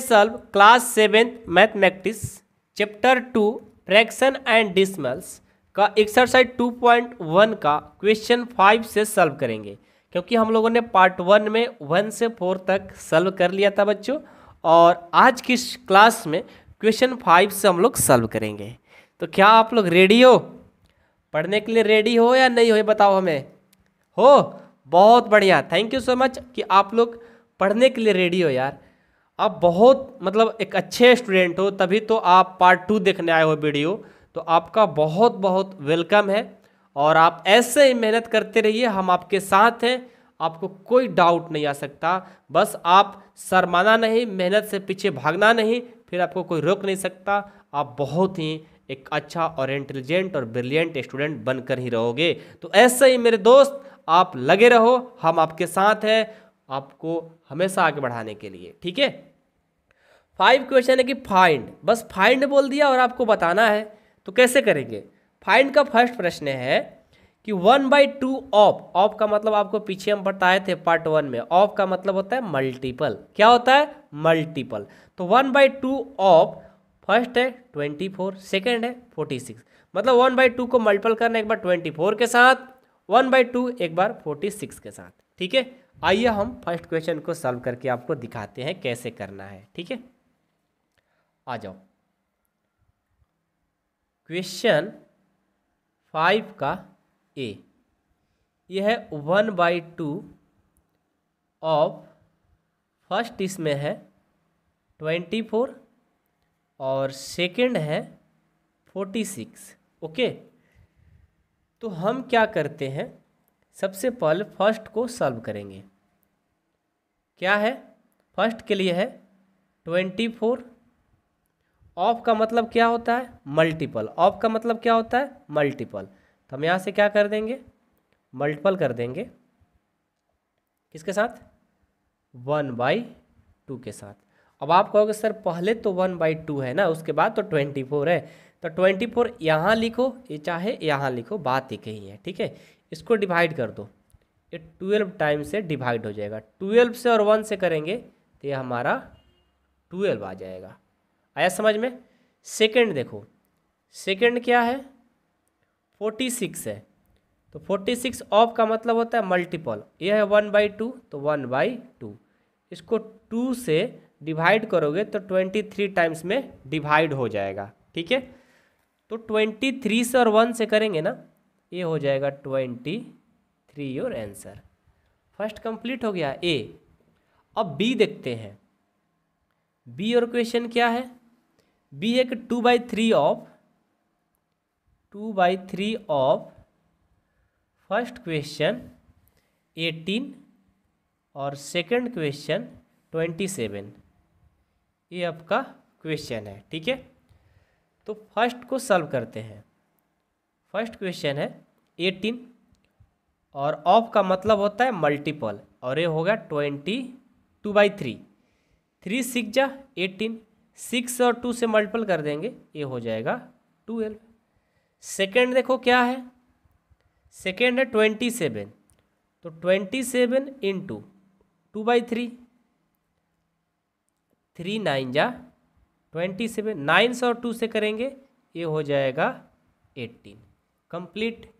Solve class seventh mathematics chapter two fraction and decimals का exercise 2.1 का question five से solve करेंगे क्योंकि हम लोगों ने पार्ट वन में वन से फोर तक सॉल्व कर लिया था बच्चों और आज की क्लास में क्वेश्चन फाइव से हम लोग सॉल्व करेंगे तो क्या आप लोग रेडी हो पढ़ने के लिए रेडी हो या नहीं हो ये बताओ हमें हो बहुत बढ़िया थैंक यू सो मच कि आप लोग पढ़ने के लिए रेडी हो यार आप बहुत मतलब एक अच्छे स्टूडेंट हो तभी तो आप पार्ट टू देखने आए हो वीडियो तो आपका बहुत बहुत वेलकम है और आप ऐसे ही मेहनत करते रहिए हम आपके साथ हैं आपको कोई डाउट नहीं आ सकता बस आप शर्माना नहीं मेहनत से पीछे भागना नहीं फिर आपको कोई रोक नहीं सकता आप बहुत ही एक अच्छा और इंटेलिजेंट और ब्रिलियंट स्टूडेंट बनकर ही रहोगे तो ऐसे ही मेरे दोस्त आप लगे रहो हम आपके साथ हैं आपको हमेशा आगे बढ़ाने के लिए ठीक है फाइव क्वेश्चन है कि फाइंड बस फाइंड बोल दिया और आपको बताना है तो कैसे करेंगे फाइंड का फर्स्ट प्रश्न है कि one by two of of का मतलब आपको पीछे हम बताए थे पार्ट वन में ऑफ का मतलब होता है मल्टीपल क्या होता है मल्टीपल तो one by two of first है ट्वेंटी फोर सेकेंड है फोर्टी सिक्स मतलब वन बाई टू को मल्टीपल करना एक बार ट्वेंटी फोर के साथ वन बाई टू एक बार फोर्टी सिक्स के साथ ठीक है आइए हम फर्स्ट क्वेश्चन को सॉल्व करके आपको दिखाते हैं कैसे करना है ठीक है आ जाओ क्वेश्चन फाइव का ए यह है one by two of first इसमें है ट्वेंटी फोर और सेकंड है फोर्टी सिक्स ओके तो हम क्या करते हैं सबसे पहले फर्स्ट को सॉल्व करेंगे क्या है फर्स्ट के लिए है ट्वेंटी फोर ऑफ का मतलब क्या होता है मल्टीपल ऑफ का मतलब क्या होता है मल्टीपल तो हम यहाँ से क्या कर देंगे मल्टीपल कर देंगे किसके साथ वन बाई टू के साथ अब आप कहोगे सर पहले तो वन बाई टू है ना उसके बाद तो ट्वेंटी फोर है तो ट्वेंटी फोर यहाँ लिखो ये चाहे यहाँ लिखो बात एक ही है ठीक है इसको डिवाइड कर दो ये ट्वेल्व टाइम से डिवाइड हो जाएगा ट्वेल्व से और वन से करेंगे तो ये हमारा ट्वेल्व आ जाएगा आया समझ में सेकेंड देखो सेकेंड क्या है फोर्टी सिक्स है तो फोर्टी सिक्स ऑफ का मतलब होता है मल्टीपल ये है वन बाई टू तो वन बाई टू इसको टू से डिवाइड करोगे तो ट्वेंटी थ्री टाइम्स में डिवाइड हो जाएगा ठीक है तो ट्वेंटी थ्री से और वन से करेंगे ना ये हो जाएगा twenty three your answer first complete हो गया ए अब बी देखते हैं बी और क्वेश्चन क्या है बी एक two by three of two by three of first question eighteen और सेकंड क्वेश्चन ट्वेंटी सेवन ये आपका क्वेश्चन है ठीक है तो फर्स्ट को सॉल्व करते हैं फर्स्ट क्वेश्चन है एटीन और ऑफ का मतलब होता है मल्टीपल और ये हो गया twenty two by three three six जा एटीन सिक्स और टू से मल्टीपल कर देंगे ये हो जाएगा ट्वेल्व सेकेंड देखो क्या है सेकेंड है ट्वेंटी सेवन तो twenty seven in two two by three three nine जा ट्वेंटी सेवन नाइन और टू से करेंगे ये हो जाएगा एट्टीन कंप्लीट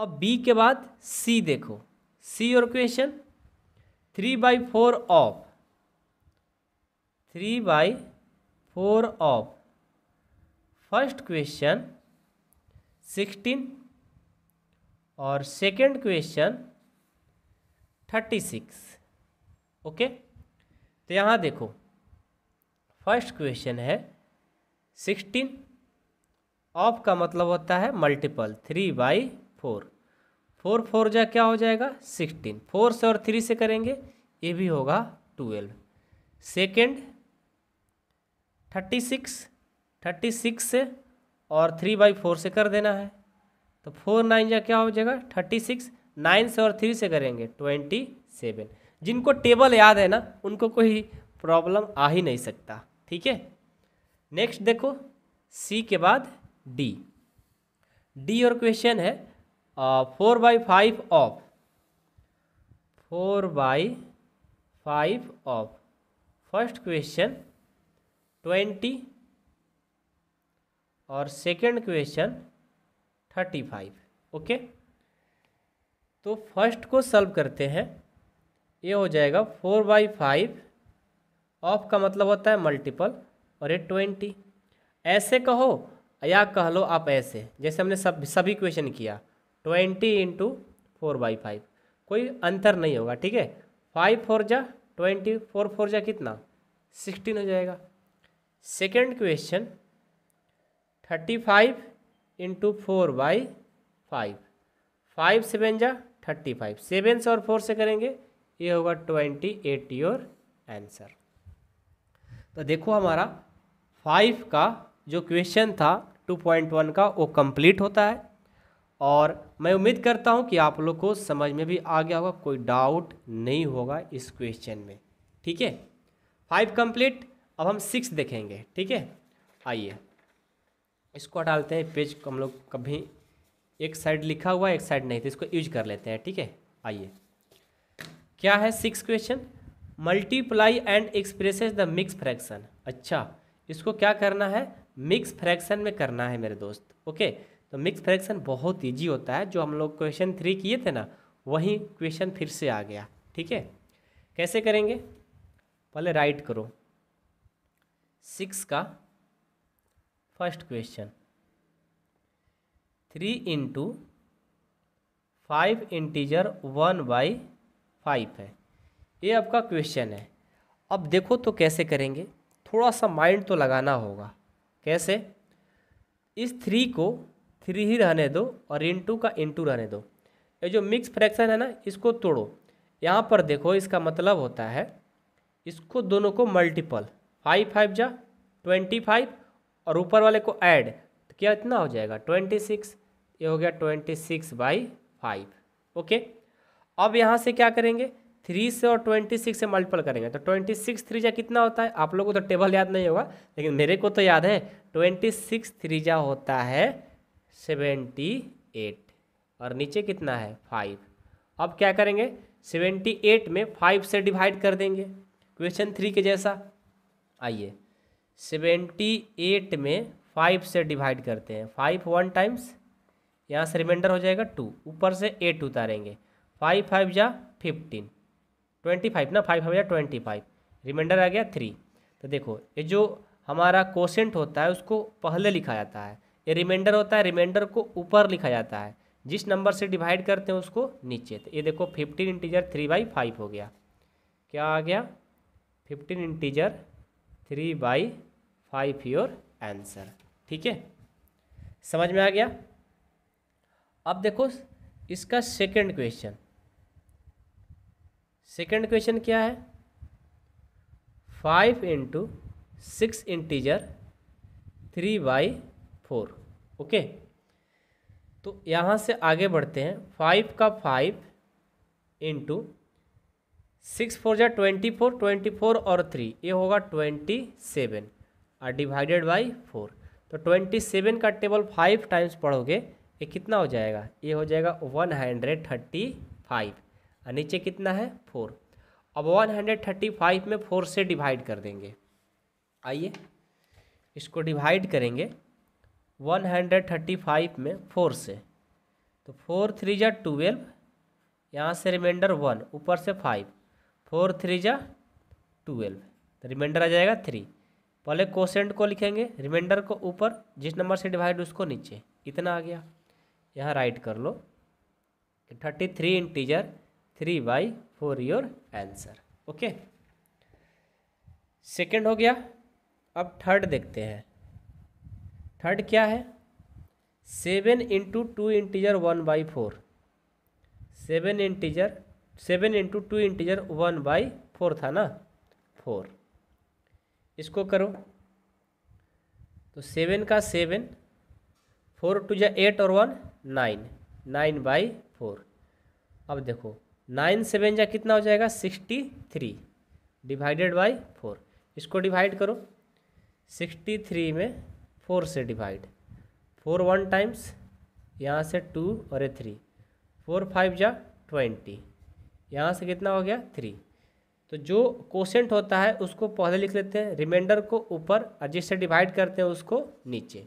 अब बी के बाद सी देखो सी और question three by four of three by four of first question sixteen और second question thirty six okay तो यहाँ देखो फर्स्ट क्वेश्चन है सिक्सटीन ऑफ का मतलब होता है multiple three by four four four जा क्या हो जाएगा सिक्सटीन फोर से और थ्री से करेंगे ये भी होगा twelve second thirty six thirty six से और थ्री बाई फोर से कर देना है तो फोर नाइन जा क्या हो जाएगा थर्टी सिक्स नाइन से और थ्री से करेंगे ट्वेंटी सेवन जिनको टेबल याद है ना उनको कोई प्रॉब्लम आ ही नहीं सकता ठीक है नेक्स्ट देखो सी के बाद डी डी और क्वेश्चन है four by five of four by five of first question twenty और second question thirty five okay तो फर्स्ट को सॉल्व करते हैं ये हो जाएगा फोर बाई फाइव ऑफ का मतलब होता है मल्टीपल और ये ट्वेंटी ऐसे कहो या कह लो आप ऐसे जैसे हमने सब सभी क्वेश्चन किया twenty into four by five कोई अंतर नहीं होगा ठीक है फाइव फोर जा ट्वेंटी फोर फोर जा कितना सिक्सटीन हो जाएगा second question thirty five into four by five five seven जा थर्टी फाइव सेवन से और फोर से करेंगे ये होगा ट्वेंटी एट योर आंसर तो देखो हमारा फाइव का जो क्वेश्चन था टू पॉइंट वन का वो कंप्लीट होता है और मैं उम्मीद करता हूँ कि आप लोग को समझ में भी आ गया होगा कोई डाउट नहीं होगा इस क्वेश्चन में ठीक है फाइव कंप्लीट अब हम सिक्स देखेंगे ठीक है आइए इसको हटाते हैं पेज को हम लोग कभी एक साइड लिखा हुआ एक साइड नहीं तो इसको यूज कर लेते हैं ठीक है आइए क्या है six question multiply and expresses the mix fraction अच्छा इसको क्या करना है मिक्स फ्रैक्शन में करना है मेरे दोस्त ओके तो मिक्स फ्रैक्शन बहुत ईजी होता है जो हम लोग क्वेश्चन थ्री किए थे ना वही क्वेश्चन फिर से आ गया ठीक है कैसे करेंगे पहले राइट करो सिक्स का first question three into five integer one by five है ये आपका क्वेश्चन है अब देखो तो कैसे करेंगे थोड़ा सा माइंड तो लगाना होगा कैसे इस थ्री को थ्री ही रहने दो और इन टू का इन टू रहने दो ये जो मिक्स फ्रैक्शन है ना इसको तोड़ो यहाँ पर देखो इसका मतलब होता है इसको दोनों को मल्टीपल फाइव फाइव जा ट्वेंटी फाइव और ऊपर वाले को ऐड तो क्या इतना हो जाएगा ट्वेंटी सिक्स ये हो गया twenty six by five okay अब यहाँ से क्या करेंगे थ्री से और ट्वेंटी सिक्स से मल्टीपल करेंगे तो ट्वेंटी सिक्स थ्री जा कितना होता है आप लोगों को तो टेबल याद नहीं होगा लेकिन मेरे को तो याद है ट्वेंटी सिक्स थ्री जा होता है सेवेंटी एट और नीचे कितना है फाइव अब क्या करेंगे सेवेंटी एट में फाइव से डिवाइड कर देंगे क्वेश्चन थ्री के जैसा आइए सेवेंटी एट में फाइव से डिवाइड करते हैं फाइव वन टाइम्स यहाँ से रिमाइंडर हो जाएगा टू ऊपर से एट उतारेंगे फाइव फाइव या फिफ्टीन ट्वेंटी फाइव ना फाइव फाइव या ट्वेंटी फाइव रिमाइंडर आ गया थ्री तो देखो ये जो हमारा कोशेंट होता है उसको पहले लिखा जाता है ये रिमाइंडर होता है रिमाइंडर को ऊपर लिखा जाता है जिस नंबर से डिवाइड करते हैं उसको नीचे तो ये देखो fifteen integer three by five हो गया क्या आ गया fifteen integer three by five your answer ठीक है समझ में आ गया अब देखो इसका सेकंड क्वेश्चन सेकंड क्वेश्चन क्या है five into six integer three by four okay तो यहाँ से आगे बढ़ते हैं फाइव का फाइव इंटू सिक्स फोर जै ट्वेंटी फोर ट्वेंटी फोर और थ्री ये होगा ट्वेंटी सेवन और डिवाइडेड बाई फोर तो ट्वेंटी सेवन का टेबल फाइव टाइम्स पढ़ोगे ये कितना हो जाएगा ये हो जाएगा वन हंड्रेड थर्टी फाइव और नीचे कितना है फोर अब वन हंड्रेड थर्टी फाइव में फोर से डिवाइड कर देंगे आइए इसको डिवाइड करेंगे वन हंड्रेड थर्टी फाइव में फोर से तो फोर थ्री जा ट्वेल्व यहाँ से रिमाइंडर वन ऊपर से फाइव फोर थ्री जा ट्वेल्व तो रिमाइंडर आ जाएगा थ्री पहले कोशेंट को लिखेंगे रिमाइंडर को ऊपर जिस नंबर से डिवाइड उसको नीचे इतना आ गया यहाँ राइट कर लो thirty three integer three by four your answer okay second हो गया अब थर्ड देखते हैं थर्ड क्या है seven into two integer one by four seven integer seven into two integer one by four था ना फोर इसको करो तो सेवन का सेवन फोर टू जै एट और one nine nine by four अब देखो नाइन सेवन जै कितना हो जाएगा sixty three divided by four इसको डिवाइड करो सिक्सटी थ्री में फोर से डिवाइड फोर वन टाइम्स यहाँ से टू और ए थ्री फोर फाइव जा ट्वेंटी यहाँ से कितना हो गया थ्री तो जो कोशेंट होता है उसको पहले लिख लेते हैं रिमाइंडर को ऊपर और जिससे डिवाइड करते हैं उसको नीचे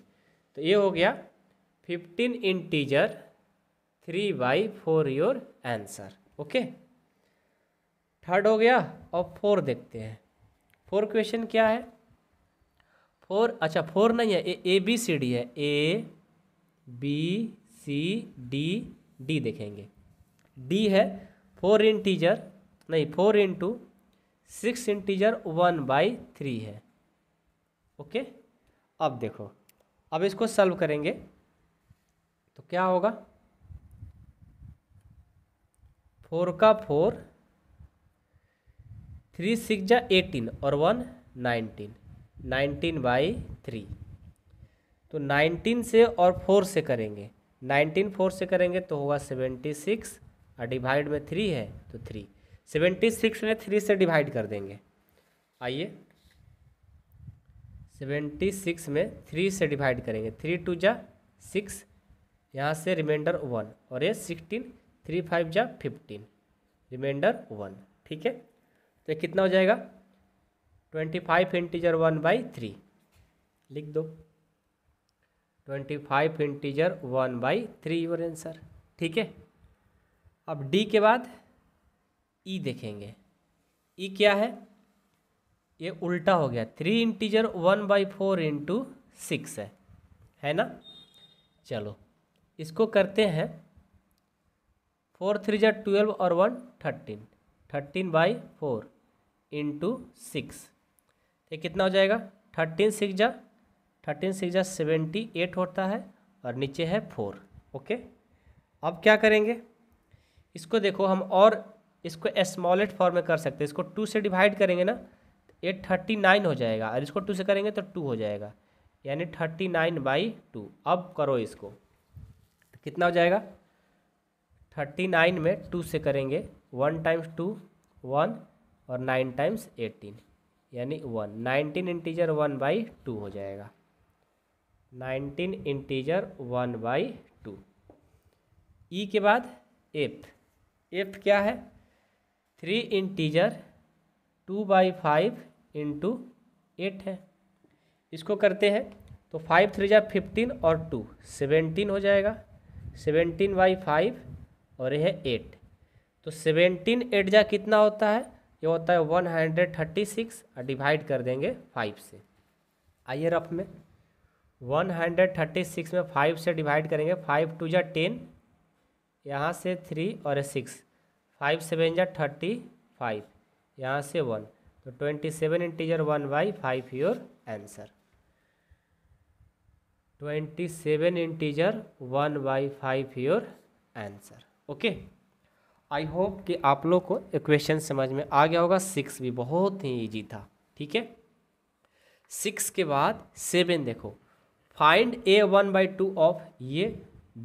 तो ये हो गया fifteen integer three by four your answer okay third हो गया और फोर देखते हैं फोर क्वेश्चन क्या है फोर अच्छा फोर नहीं है ए ए बी सी डी है A B C D D देखेंगे डी है फोर इंटीजर नहीं four into six integer one by three है ओके अब देखो अब इसको सॉल्व करेंगे तो क्या होगा फोर का फोर थ्री सिक्स जा एटीन और one nineteen nineteen by three तो नाइनटीन से और फोर से करेंगे नाइनटीन फोर से करेंगे तो होगा सेवेंटी सिक्स और डिवाइड में थ्री है तो थ्री सेवेंटी सिक्स में थ्री से डिवाइड कर देंगे आइए सेवेंटी सिक्स में थ्री से डिवाइड करेंगे थ्री टू जा सिक्स यहाँ से रिमाइंडर वन और ये सिक्सटीन थ्री फाइव जा फिफ्टीन रिमाइंडर वन ठीक है तो ये कितना हो जाएगा twenty five integer one by three लिख दो twenty five integer one by three your answer ठीक है अब डी के बाद ई e देखेंगे ई e क्या है ये उल्टा हो गया three integer one by four into six है है ना चलो इसको करते हैं फोर थ्री जै ट्वेल्व और one thirteen thirteen by four into six ये कितना हो जाएगा थर्टीन सिक्स जा थर्टीन सिक्स जा सेवेंटी एट होता है और नीचे है फोर ओके अब क्या करेंगे इसको देखो हम और इसको स्मॉलेट फॉर्म में कर सकते हैं इसको टू से डिवाइड करेंगे ना एट थर्टी नाइन हो जाएगा और इसको टू से करेंगे तो टू हो जाएगा यानी थर्टी नाइन बाई टू अब करो इसको तो कितना हो जाएगा थर्टी नाइन में टू से करेंगे वन टाइम्स टू वन और नाइन टाइम्स एटीन यानी one nineteen integer one by two हो जाएगा nineteen integer one by two E के बाद एफ एफ क्या है three integer two by five into eight है इसको करते हैं तो फाइव थ्री जा फिफ्टीन और टू सेवेंटीन हो जाएगा सेवेंटीन बाई फाइव और यह है एट तो सेवेंटीन एट जा कितना होता है ये होता है वन हंड्रेड थर्टी सिक्स और डिवाइड कर देंगे फाइव से आइए रफ में वन हंड्रेड थर्टी सिक्स में फाइव से डिवाइड करेंगे फाइव टू या टेन यहाँ से थ्री और सिक्स फाइव सेवन या थर्टी फाइव यहाँ से वन तो twenty seven integer one by five your answer twenty seven integer one by five your answer okay I hope कि आप लोग को इक्वेशन समझ में आ गया होगा सिक्स भी बहुत ही ईजी था ठीक है सिक्स के बाद सेवन देखो find A one by two of ये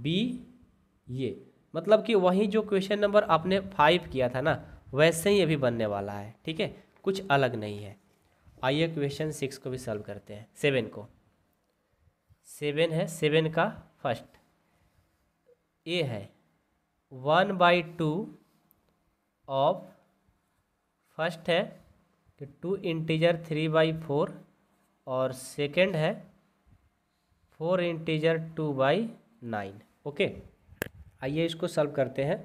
बी ये मतलब कि वही जो क्वेश्चन नंबर आपने फाइव किया था ना वैसे ही अभी बनने वाला है ठीक है कुछ अलग नहीं है आइए क्वेश्चन सिक्स को भी सॉल्व करते हैं सेवन को सेवन है सेवन का फर्स्ट ए है one by two of first है कि two integer three by four और सेकंड है four integer two by nine okay आइए इसको सॉल्व करते हैं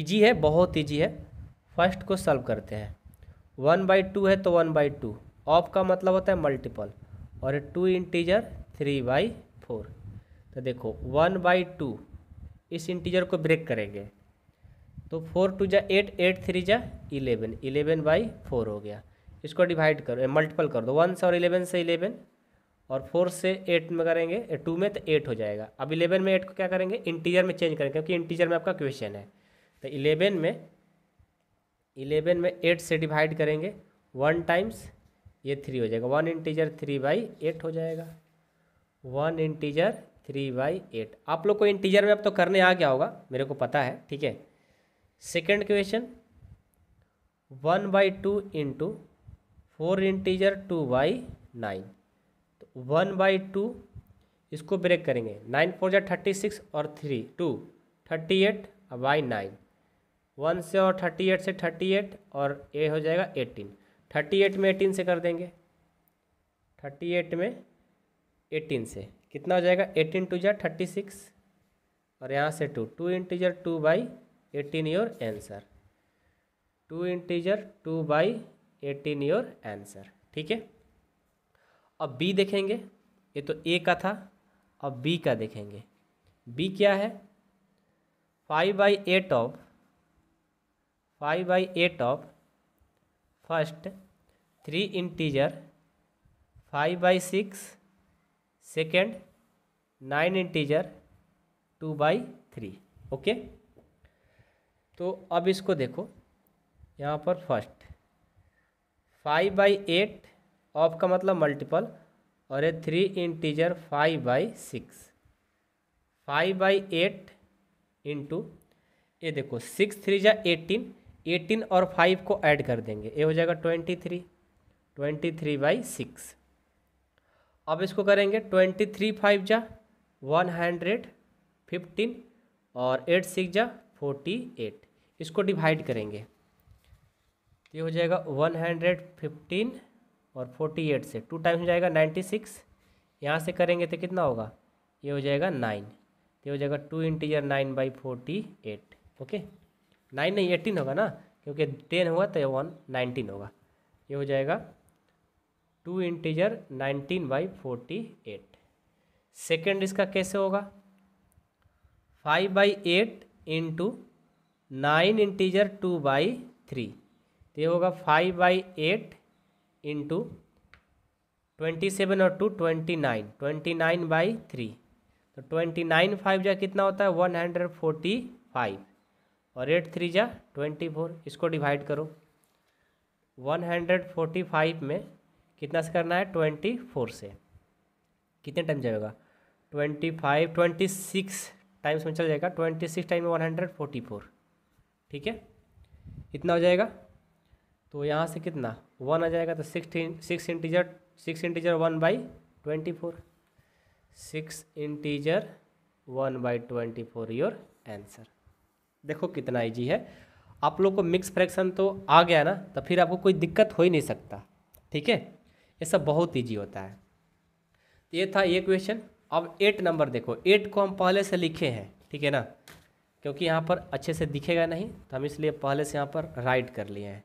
इजी है बहुत इजी है फर्स्ट को सॉल्व करते हैं वन बाई टू है तो वन बाई टू ऑफ का मतलब होता है मल्टीपल और two integer three by four तो देखो वन बाई टू इस इंटीजर को ब्रेक करेंगे तो फोर टू जा एट एट थ्री जा इलेवन इलेवन बाई फोर हो गया इसको डिवाइड करो मल्टीपल कर दो वन से और इलेवन से इलेवन और फोर से एट में करेंगे टू में तो एट हो जाएगा अब इलेवन में एट को क्या करेंगे इंटीजर में चेंज करेंगे क्योंकि इंटीजर में आपका क्वेश्चन है तो इलेवन में इलेवन में एट से डिवाइड करेंगे वन टाइम्स ये थ्री हो जाएगा one integer three by eight हो जाएगा one integer three by eight आप लोग को इंटीजर में अब तो करने आ गया होगा मेरे को पता है ठीक है second question one by two into four integer two by nine तो वन बाई टू इसको ब्रेक करेंगे नाइन फोर जै थर्टी सिक्स और three two thirty eight by nine one से और थर्टी एट से थर्टी एट और ए हो जाएगा एटीन थर्टी एट में एटीन से कर देंगे थर्टी एट में एटीन से कितना हो जाएगा एटीन टू जै थर्टी सिक्स और यहाँ से two two integer two by eighteen your answer two integer two by eighteen your answer ठीक है अब बी देखेंगे ये तो ए का था अब बी का देखेंगे बी क्या है five by eight of five by eight of first three integer five by six second nine integer two by three okay तो अब इसको देखो यहाँ पर first five by eight of का मतलब मल्टीपल और ये three integer five by six five by eight into ये देखो सिक्स थ्री जा एटीन एटीन और फाइव को ऐड कर देंगे ये हो जाएगा twenty three twenty three by six अब इसको करेंगे ट्वेंटी थ्री फाइव जा वन हंड्रेड फिफ्टीन और एट सिक्स जा फोर्टी एट इसको डिवाइड करेंगे तो ये हो जाएगा वन हंड्रेड फिफ्टीन और फोर्टी एट से टू टाइम्स हो जाएगा नाइन्टी सिक्स यहाँ से करेंगे तो कितना होगा ये हो जाएगा नाइन तो ये हो जाएगा two integer nine by forty eight okay nine नहीं एटीन होगा ना क्योंकि टेन होगा तो वन नाइनटीन होगा ये हो जाएगा two integer nineteen by forty eight second इसका कैसे होगा five by eight into nine integer two by three तो ये होगा five by eight into twenty seven और two twenty nine twenty nine by three तो ट्वेंटी नाइन फाइव जा कितना होता है वन हंड्रेड फोर्टी फाइव और एट थ्री जा ट्वेंटी फोर इसको डिवाइड करो वन हंड्रेड फोर्टी फाइव में कितना से करना है ट्वेंटी फोर से कितने टाइम जाएगा twenty five twenty six times में चल जाएगा ट्वेंटी सिक्स टाइम में वन हंड्रेड फोर्टी फोर ठीक है इतना हो जाएगा तो यहाँ से कितना वन आ जाएगा तो sixteen six integer six integer one by twenty four six integer one by twenty four your answer देखो कितना ईजी है आप लोग को मिक्स फ्रैक्शन तो आ गया ना तो फिर आपको कोई दिक्कत हो ही नहीं सकता ठीक है ये सब बहुत ईजी होता है तो ये था ये क्वेश्चन अब एट नंबर देखो एट को हम पहले से लिखे हैं ठीक है ना क्योंकि यहाँ पर अच्छे से दिखेगा नहीं तो हम इसलिए पहले से यहाँ पर राइट कर लिए हैं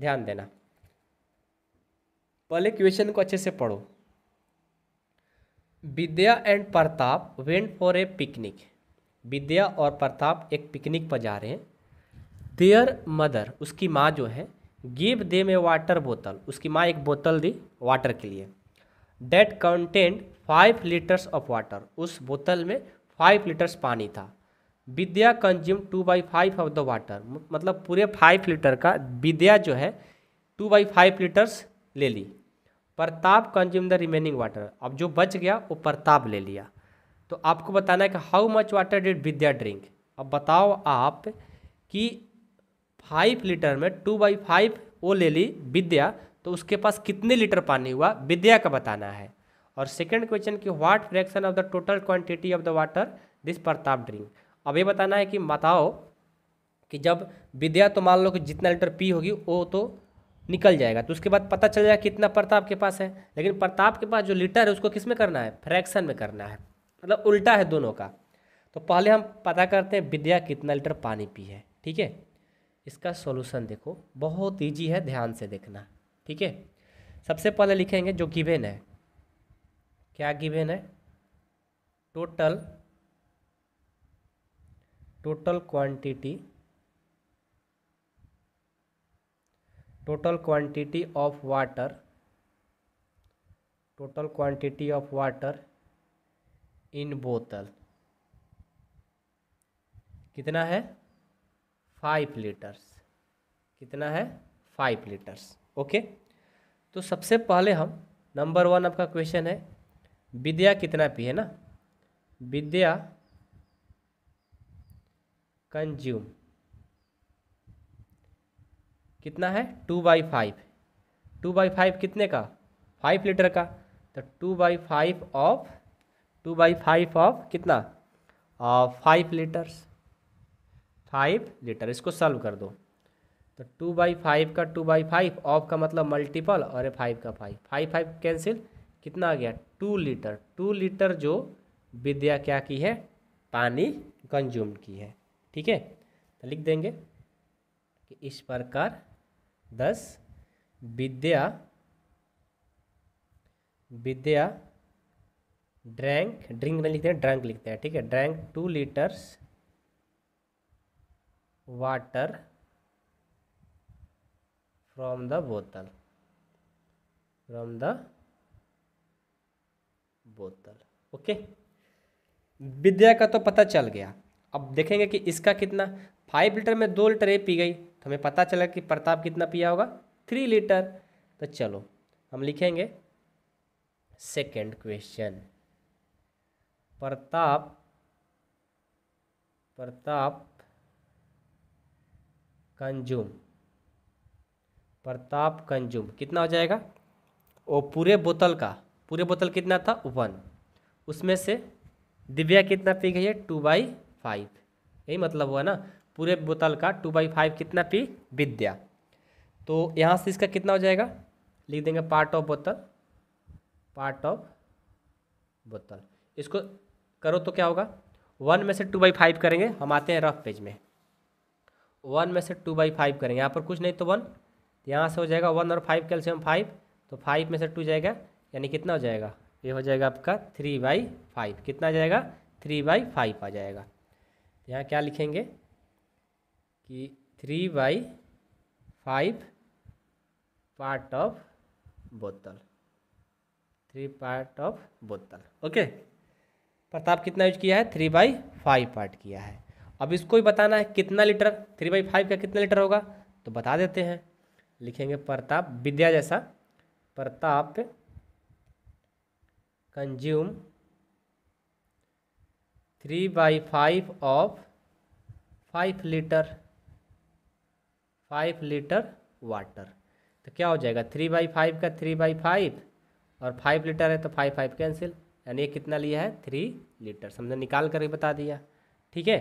ध्यान देना पहले क्वेश्चन को अच्छे से पढ़ो Vidya and Pratap went for a picnic Vidya और प्रताप एक पिकनिक पर जा रहे हैं देयर मदर उसकी माँ जो है गिव दे में वाटर बोतल उसकी माँ एक बोतल दी वाटर के लिए that content five liters of water उस बोतल में फाइव लीटर्स पानी था Vidya consume two by five of the water मतलब पूरे फाइव लीटर का विद्या जो है टू बाई फाइव लीटर्स ले ली Pratap consume the remaining water अब जो बच गया वो प्रताप ले लिया तो आपको बताना है कि how much water did Vidya drink अब बताओ आप कि फाइव लीटर में टू बाई फाइव वो ले ली विद्या तो उसके पास कितने लीटर पानी हुआ विद्या का बताना है और सेकेंड क्वेश्चन की what fraction of the total quantity of the water this Pratap drink अब ये बताना है कि बताओ कि जब विद्या तो मान लो कि जितना लीटर पी होगी वो तो निकल जाएगा तो उसके बाद पता चल जाएगा कितना प्रताप के पास है लेकिन प्रताप के पास जो लीटर है उसको किस में करना है फ्रैक्शन में करना है मतलब उल्टा है दोनों का तो पहले हम पता करते हैं विद्या कितना लीटर पानी पी है ठीक है इसका सॉल्यूशन देखो बहुत ईजी है ध्यान से देखना ठीक है सबसे पहले लिखेंगे जो गिवेन है क्या गिवेन है total total quantity total quantity of water total quantity of water in बोतल कितना है फाइव लीटर्स कितना है फाइव लीटर्स ओके तो सबसे पहले हम नंबर वन आपका क्वेश्चन है विद्या कितना पी है ना विद्या कंज्यूम कितना है two by five two by five कितने का फाइव लीटर का तो two by five of two by five of कितना फाइव लीटर्स फाइव लीटर इसको सॉल्व कर दो तो टू बाई फाइव का टू बाई फाइव ऑफ का मतलब मल्टीपल और ए फाइव का फाइव फाइव फाइव कैंसिल कितना आ गया टू लीटर टू लीटर जो विद्या क्या की है पानी कंज्यूम की है ठीक है तो लिख देंगे कि इस प्रकार दस विद्या विद्या ड्रैंक ड्रिंक नहीं लिखते हैं ड्रैंक लिखते हैं ठीक है drank two liters water from the bottle from the bottle okay okay? Vidya का तो पता चल गया अब देखेंगे कि इसका कितना फाइव लीटर में दो लीटर ए पी गई तो हमें पता चला कि प्रताप कितना पिया होगा थ्री लीटर तो चलो हम लिखेंगे second question Pratap Pratap consume Pratap consume कितना हो जाएगा वो पूरे बोतल का पूरे बोतल कितना था वन उसमें से दिव्या कितना पी गई है टू बाई फाइव यही मतलब हुआ ना पूरे बोतल का टू बाई फाइव कितना पी विद्या तो यहाँ से इसका कितना हो जाएगा लिख देंगे पार्ट ऑफ बोतल पार्ट ऑफ बोतल इसको करो तो क्या होगा वन में से टू बाई फाइव करेंगे हम आते हैं रफ पेज में वन में से टू बाई फाइव करेंगे यहाँ पर कुछ नहीं तो वन यहाँ से हो जाएगा वन और फाइव कैल्शियम फाइव तो फाइव में से टू जाएगा यानी कितना हो जाएगा ये हो जाएगा आपका थ्री बाई फाइव कितना जाएगा थ्री बाई फाइव आ जाएगा यहाँ क्या लिखेंगे कि three by five part of बोतल थ्री पार्ट ऑफ बोतल ओके प्रताप कितना यूज किया है थ्री बाई फाइव पार्ट किया है अब इसको ही बताना है कितना लीटर थ्री बाई फाइव का कितना लीटर होगा तो बता देते हैं लिखेंगे प्रताप विद्या जैसा Pratap consume three by five of five liter five liter water तो क्या हो जाएगा थ्री बाई फाइव का थ्री बाई फाइव और फाइव लीटर है तो फाइव फाइव कैंसिल यानी ये कितना लिया है थ्री लीटर हमने निकाल करके बता दिया ठीक है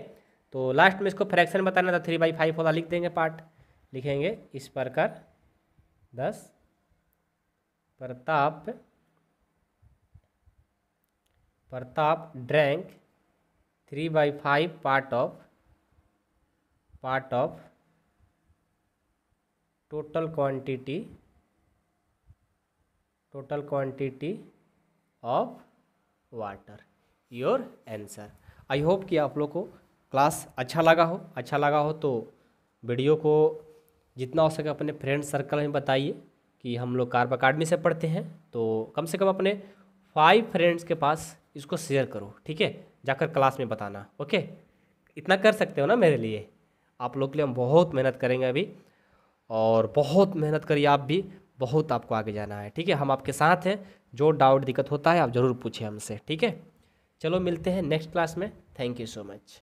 तो लास्ट में इसको फ्रैक्शन बताना था थ्री बाई फाइव वाला लिख देंगे पार्ट लिखेंगे इस प्रकार thus Pratap Pratap drank three by five part of part of total quantity total quantity of water your answer I hope कि आप लोग को क्लास अच्छा लगा हो अच्छा लगा हो तो वीडियो को जितना हो सके अपने फ्रेंड सर्कल में बताइए कि हम लोग कार्ब अकाडमी से पढ़ते हैं तो कम से कम अपने फाइव फ्रेंड्स के पास इसको शेयर करो ठीक है जाकर क्लास में बताना ओके इतना कर सकते हो ना मेरे लिए आप लोग के लिए हम बहुत मेहनत करेंगे अभी और बहुत मेहनत करिए आप भी बहुत आपको आगे जाना है ठीक है हम आपके साथ हैं जो डाउट दिक्कत होता है आप ज़रूर पूछें हमसे ठीक है चलो मिलते हैं नेक्स्ट क्लास में थैंक यू सो मच